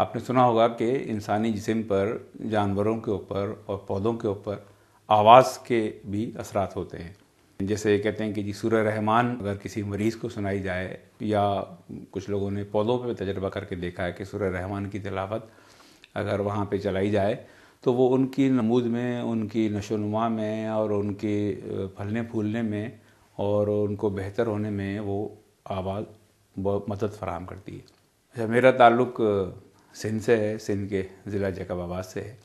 आपने सुना होगा कि इंसानी जिसम पर जानवरों के ऊपर और पौधों के ऊपर आवाज़ के भी असरात होते हैं जैसे कहते हैं कि जी सूर्य रहमान अगर किसी मरीज़ को सुनाई जाए या कुछ लोगों ने पौधों पर तजर्बा करके देखा है कि सूर्य रहमान की तलावत अगर वहाँ पर चलाई जाए तो वो उनकी नमूद में उनकी नशोनुमा में और उनके फलने फूलने में और उनको बेहतर होने में वो आवाज़ बहुत मदद फराम करती है अच्छा मेरा ताल्लुक़ सिंध से है सिंध के ज़िला जैकबाबाद से है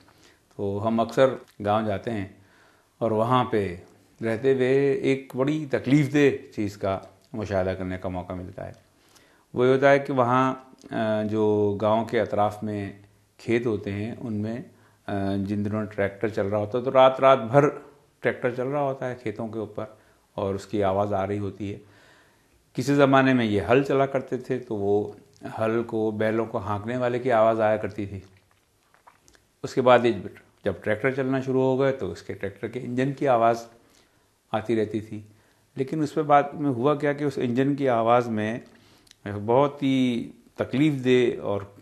तो हम अक्सर गांव जाते हैं और वहाँ पे रहते हुए एक बड़ी तकलीफ दे चीज़ का मुशाह करने का मौका मिलता है वो ये होता है कि वहाँ जो गांव के अतराफ़ में खेत होते हैं उनमें जिन दिनों ट्रैक्टर चल रहा होता है तो रात रात भर ट्रैक्टर चल रहा होता है खेतों के ऊपर और उसकी आवाज़ आ रही होती है किसी ज़माने में ये हल चला करते थे तो वो हल को बैलों को हाँकने वाले की आवाज़ आया करती थी उसके बाद जब ट्रैक्टर चलना शुरू हो गए तो उसके ट्रैक्टर के इंजन की आवाज़ आती रहती थी लेकिन उस पर बाद में हुआ क्या कि उस इंजन की आवाज़ में बहुत ही तकलीफ़ दे और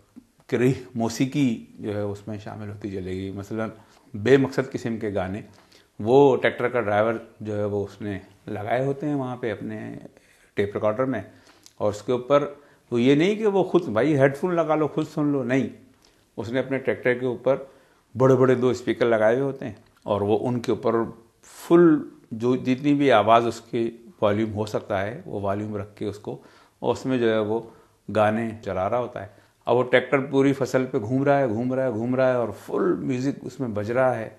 करी मौसीकी जो है उसमें शामिल होती चलेगी मसलन बेमकसद किस्म के गाने वो ट्रैक्टर का ड्राइवर जो है वो उसने लगाए होते हैं वहाँ पे अपने टेप रिकॉर्डर में और उसके ऊपर तो ये नहीं कि वो खुद भाई हेडफोन लगा लो खुद सुन लो नहीं उसने अपने ट्रैक्टर के ऊपर बड़े बड़े दो स्पीकर लगाए हुए होते हैं और वो उनके ऊपर फुल जो जितनी भी आवाज़ उसकी वॉल्यूम हो सकता है वो वॉल्यूम रख के उसको और उसमें जो है वो गाने चला रहा होता है अब वो ट्रैक्टर पूरी फसल पे घूम रहा है घूम रहा है घूम रहा है और फुल म्यूज़िक उसमें बज रहा है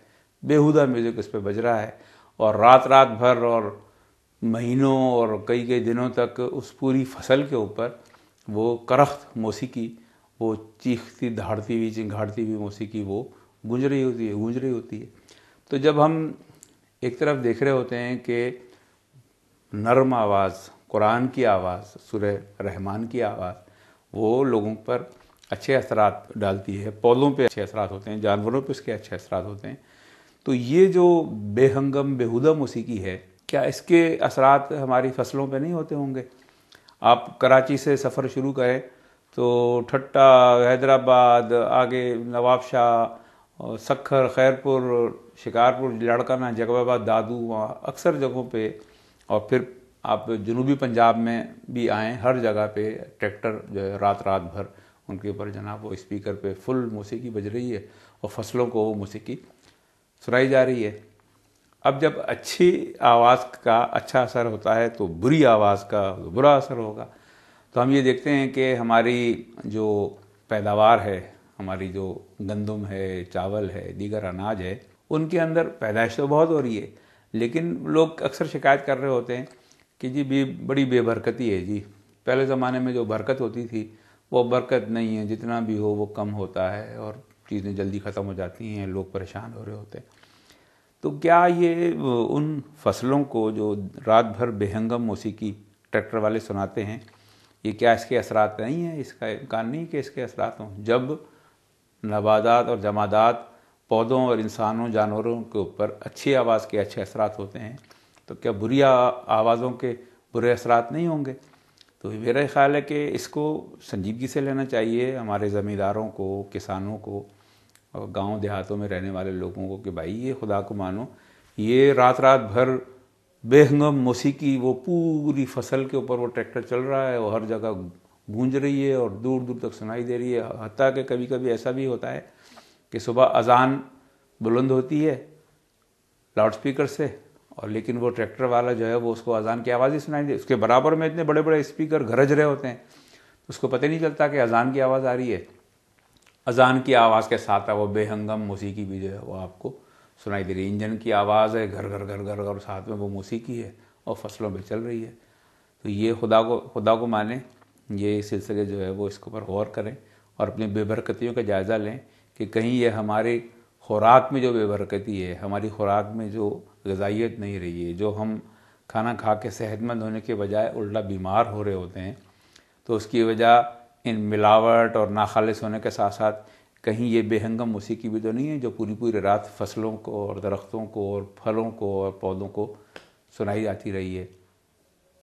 बेहुदा म्यूज़िक उस पर बज रहा है और रात रात भर और महीनों और कई कई दिनों तक उस पूरी फसल के ऊपर वो करख्त मौसीकी वो चीखती धाड़ती हुई चिंघाड़ती हुई मौसीकी वो गूंज रही होती है गूंज रही होती है तो जब हम एक तरफ देख रहे होते हैं कि नरम आवाज़ कुरान की आवाज़ सुर रहमान की आवाज़ वो लोगों पर अच्छे असरात डालती है पौधों पे अच्छे असरात होते हैं जानवरों पे उसके अच्छे असरात होते हैं तो ये जो बेहंगम बेहुदा मौसीकी है क्या इसके असरात हमारी फसलों पे नहीं होते होंगे आप कराची से सफ़र शुरू करें तो ठट्टा हैदराबाद आगे नवाबशाह सखर खैरपुर शिकारपुर लड़काना जगवाबाद दादू वहाँ अक्सर जगहों पे और फिर आप जनूबी पंजाब में भी आएँ हर जगह पे ट्रैक्टर जो है रात रात भर उनके ऊपर जनाब वो स्पीकर पे फुल मौसीकी बज रही है और फसलों को वो मौसीकी सुनाई जा रही है अब जब अच्छी आवाज़ का अच्छा असर होता है तो बुरी आवाज़ का तो बुरा असर होगा तो हम ये देखते हैं कि हमारी जो पैदावार है हमारी जो गंदम है चावल है दीगर अनाज है उनके अंदर पैदाइश तो बहुत हो रही है लेकिन लोग अक्सर शिकायत कर रहे होते हैं कि जी भी बड़ी बेबरकती है जी पहले ज़माने में जो बरकत होती थी वो बरकत नहीं है जितना भी हो वो कम होता है और चीज़ें जल्दी ख़त्म हो जाती हैं लोग परेशान हो रहे होते हैं तो क्या ये उन फसलों को जो रात भर बेहंगम मौसीकी ट्रैक्टर वाले सुनाते हैं ये क्या इसके असरात नहीं है इसका इम्कान नहीं कि इसके असरात हों जब नबादात और जमादात पौधों और इंसानों जानवरों के ऊपर अच्छी आवाज़ के अच्छे असरात होते हैं तो क्या बुरी आवाज़ों के बुरे असरात नहीं होंगे तो मेरा ख्याल है कि इसको संजीदगी से लेना चाहिए हमारे ज़मींदारों को किसानों को गांव देहातों में रहने वाले लोगों को कि भाई ये खुदा को मानो ये रात रात भर बेहंगम मौसीकी वो पूरी फसल के ऊपर वो ट्रैक्टर चल रहा है वो हर जगह गूंज रही है और दूर दूर तक सुनाई दे रही है हती कि कभी कभी ऐसा भी होता है कि सुबह अजान बुलंद होती है लाउड स्पीकर से और लेकिन वो ट्रैक्टर वाला जो है वो उसको अजान की आवाज़ ही सुनाई दे उसके बराबर में इतने बड़े बड़े स्पीकर गरज रहे होते हैं उसको पता नहीं चलता कि अजान की आवाज़ आ रही है अजान की आवाज़ के साथ वो बेहंगम मौसीकी भी जो है वो आपको सुनाई दे रही इंजन की आवाज़ है घर घर घर घर घर साथ में वो मौसीकी है और फसलों पर चल रही है तो ये खुदा को खुदा को माने ये सिलसिले जो है वो इसके ऊपर गौर करें और अपनी बेबरकतियों का जायज़ा लें कि कहीं ये हमारे खुराक में जो बेबरकती है हमारी खुराक में जो गजाइत नहीं रही है जो हम खाना खा के सेहतमंद होने के बजाय उल्टा बीमार हो रहे होते हैं तो उसकी वजह इन मिलावट और नाखालिस होने के साथ साथ कहीं ये बेहंगम की भी तो नहीं है जो पूरी पूरी रात फसलों को और दरख्तों को और फलों को और पौधों को सुनाई जाती रही है